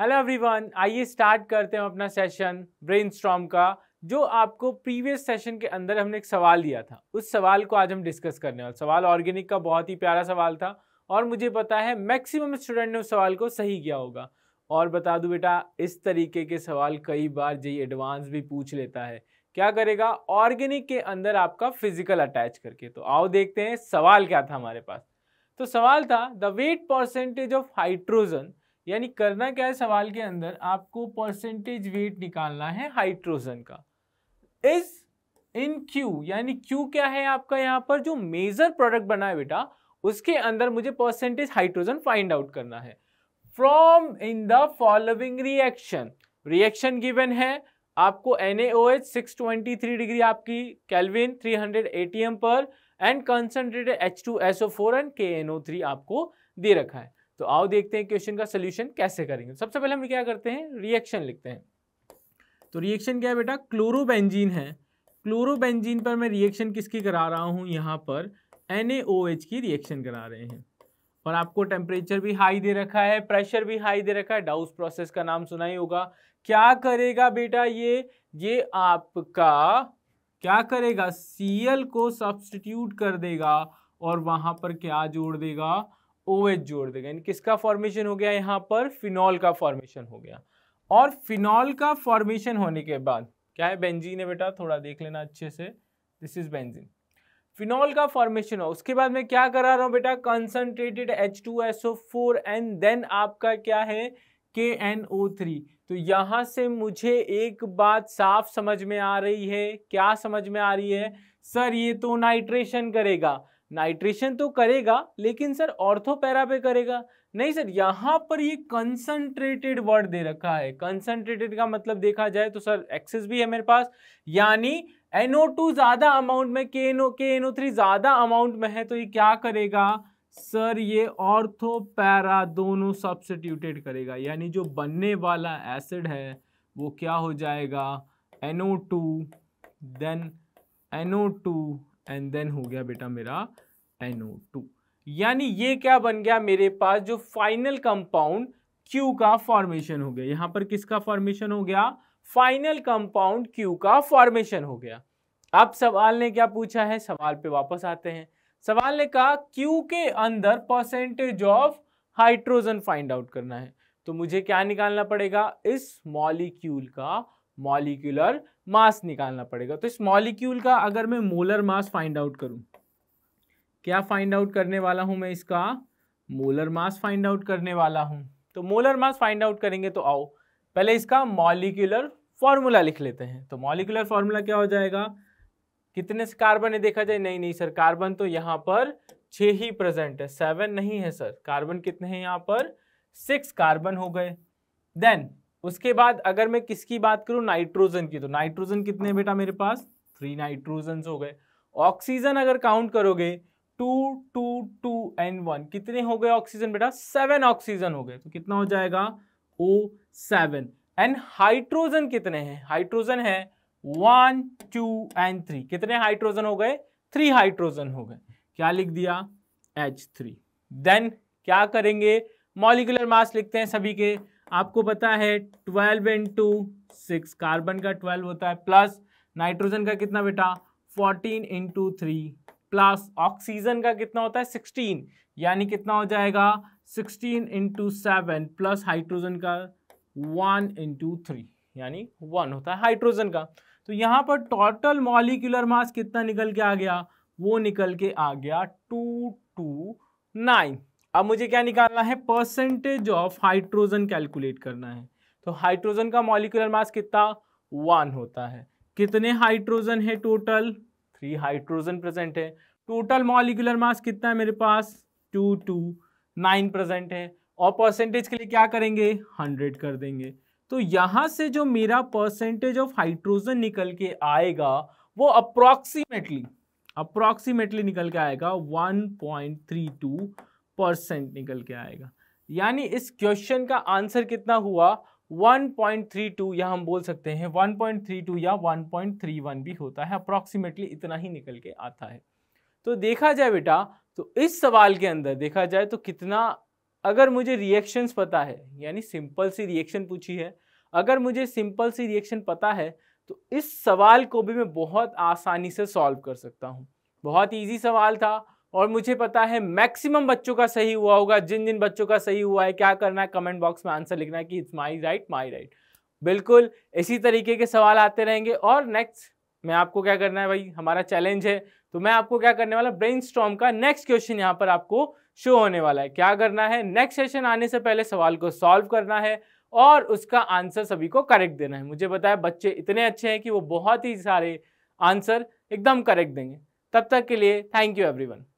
hello everyone आइए start करते हैं अपना सेशन ब्रेन का जो आपको प्रीवियस सेशन के अंदर हमने एक सवाल दिया था उस सवाल को आज हम डिस्कस करने वाले सवाल ऑर्गेनिक का बहुत ही प्यारा सवाल था और मुझे पता है मैक्सिमम स्टूडेंट ने उस सवाल को सही किया होगा और बता दूं बेटा इस तरीके के सवाल कई बार जे एडवांस भी पूछ लेता है क्या करेगा ऑर्गेनिक के अंदर आपका फिजिकल अटैच करके तो आओ देखते हैं सवाल क्या था हमारे पास तो सवाल था the weight percentage of hydrogen यानी करना क्या है सवाल के अंदर आपको परसेंटेज वेट निकालना है हाइड्रोजन का इज इन क्यू यानी क्यू क्या है आपका यहाँ पर जो मेजर प्रोडक्ट बना है बेटा उसके अंदर मुझे परसेंटेज हाइड्रोजन फाइंड आउट करना है from in the following reaction reaction given है आपको ट्वेंटी थ्री डिग्री आपकी कैलविन 300 एटीएम पर and concentrated H2SO4 and three आपको दे रखा है तो आओ देखते हैं क्वेश्चन का सोल्यूशन कैसे करेंगे सबसे पहले हम क्या करते हैं रिएक्शन लिखते हैं तो रिएक्शन क्या है बेटा क्लोरोबेंजीन है क्लोरोबेंजीन पर मैं रिएक्शन किसकी करा रहा हूँ यहाँ पर एन की रिएक्शन करा रहे हैं और आपको टेम्परेचर भी हाई दे रखा है प्रेशर भी हाई दे रखा है डाउस प्रोसेस का नाम सुना ही होगा क्या करेगा बेटा ये ये आपका क्या करेगा सीएल को सब्सटीट्यूट कर देगा और वहां पर क्या जोड़ देगा OH जोड़ देगा यानी किसका फॉर्मेशन हो गया यहाँ पर फिनॉल का फॉर्मेशन हो गया और फिनॉल का फॉर्मेशन होने के बाद क्या है बेंजीन है बेटा थोड़ा देख लेना अच्छे से दिस इज बेंजीन फिनॉल का फॉर्मेशन हो उसके बाद मैं क्या करा रहा हूँ बेटा concentrated H two S O four and then आपका क्या है के एन ओ थ्री तो यहाँ से मुझे एक बात साफ समझ में आ रही है क्या समझ में आ रही है सर ये तो नाइट्रेशन करेगा नाइट्रेशन तो करेगा लेकिन सर ऑर्थोपैरा पे करेगा नहीं सर यहाँ पर ये कंसंट्रेटेड वर्ड दे रखा है कंसंट्रेटेड का मतलब देखा जाए तो सर एक्सेस भी है मेरे पास यानी NO2 ज़्यादा अमाउंट में के एन ओ थ्री ज़्यादा अमाउंट में है तो ये क्या करेगा सर ये ऑर्थोपैरा दोनों सब्सिट्यूटेड करेगा यानी जो बनने वाला एसिड है वो क्या हो जाएगा two then two and then हो गया बेटा मेरा NO2 यानी ये क्या बन गया मेरे पास जो फाइनल कंपाउंड Q का फॉर्मेशन हो गया यहां पर किसका फॉर्मेशन हो गया फाइनल कंपाउंड Q का फॉर्मेशन हो गया अब सवाल ने क्या पूछा है सवाल पे वापस आते हैं सवाल ने कहा Q के अंदर percentage of hydrogen find out करना है तो मुझे क्या निकालना पड़ेगा इस मॉलिक्यूल का मॉलिक्यूलर मास निकालना पड़ेगा तो इस मॉलिक्यूल का अगर मैं मोलर मास फाइंड आउट करूं क्या फाइंड आउट करने वाला हूं मैं इसका मोलर मास फाइंड आउट करने वाला हूं तो मोलर मास फाइंड आउट करेंगे तो आओ पहले इसका मॉलिक्यूलर फॉर्मूला लिख लेते हैं तो मॉलिक्यूलर फॉर्मूला क्या हो जाएगा कितने से कार्बन है देखा जाए नहीं नहीं सर कार्बन तो यहाँ पर छः ही प्रेजेंट है सेवन नहीं है सर कार्बन कितने हैं यहाँ पर सिक्स कार्बन हो गए देन उसके बाद अगर मैं किसकी बात करूं नाइट्रोजन की तो नाइट्रोजन कितने बेटा मेरे पास थ्री नाइट्रोजन हो गए ऑक्सीजन अगर काउंट करोगे two two two and one कितने हो गए ऑक्सीजन बेटा सेवन ऑक्सीजन हो गए तो कितना हो जाएगा ओ सेवन एंड हाइड्रोजन कितने हैं हाइड्रोजन है वन टू एंड थ्री कितने हाइड्रोजन हो गए थ्री हाइड्रोजन हो गए क्या लिख दिया एच थ्री देन क्या करेंगे मॉलिकुलर मास लिखते हैं सभी के आपको पता है ट्वेल्व इंटू सिक्स कार्बन का ट्वेल्व होता है प्लस नाइट्रोजन का कितना बेटा fourteen into three plus oxygen का कितना होता है सिक्सटीन यानी कितना हो जाएगा sixteen into seven plus hydrogen का वन इंटू थ्री यानी वन होता है हाइड्रोजन का तो यहाँ पर टोटल मॉलिकुलर मास कितना निकल के आ गया वो निकल के आ गया टू टू नाइन अब मुझे क्या निकालना है परसेंटेज ऑफ हाइड्रोजन कैलकुलेट करना है तो हाइड्रोजन का मॉलिकुलर मास कितना वन होता है कितने हाइड्रोजन है टोटल थ्री हाइड्रोजन प्रेजेंट है टोटल मॉलिकुलर मास कितना है मेरे पास टू टू नाइन प्रेजेंट है और परसेंटेज के लिए क्या करेंगे हंड्रेड कर देंगे तो यहाँ से जो मेरा परसेंटेज ऑफ हाइड्रोजन निकल के आएगा वो अप्रॉक्सीमेटली अप्रॉक्सीमेटली निकल के आएगा one point three two percent निकल के आएगा यानी इस क्वेश्चन का आंसर कितना हुआ 1.32 या हम बोल सकते हैं 1.32 या 1.31 भी होता है अप्रॉक्सीमेटली इतना ही निकल के आता है तो देखा जाए बेटा तो इस सवाल के अंदर देखा जाए तो कितना अगर मुझे रिएक्शंस पता है यानी सिंपल सी रिएक्शन पूछी है अगर मुझे सिंपल सी रिएक्शन पता है तो इस सवाल को भी मैं बहुत आसानी से सॉल्व कर सकता हूँ बहुत ईजी सवाल था और मुझे पता है मैक्सिमम बच्चों का सही हुआ होगा जिन जिन बच्चों का सही हुआ है क्या करना है कमेंट बॉक्स में आंसर लिखना है कि it's my right my right बिल्कुल इसी तरीके के सवाल आते रहेंगे और नेक्स्ट मैं आपको क्या करना है भाई हमारा चैलेंज है तो मैं आपको क्या करने वाला ब्रेन का नेक्स्ट क्वेश्चन यहाँ पर आपको शो होने वाला है क्या करना है नेक्स्ट सेशन आने से पहले सवाल को सॉल्व करना है और उसका आंसर सभी को करेक्ट देना है मुझे बताया बच्चे इतने अच्छे हैं कि वो बहुत ही सारे आंसर एकदम करेक्ट देंगे तब तक के लिए थैंक यू एवरीवन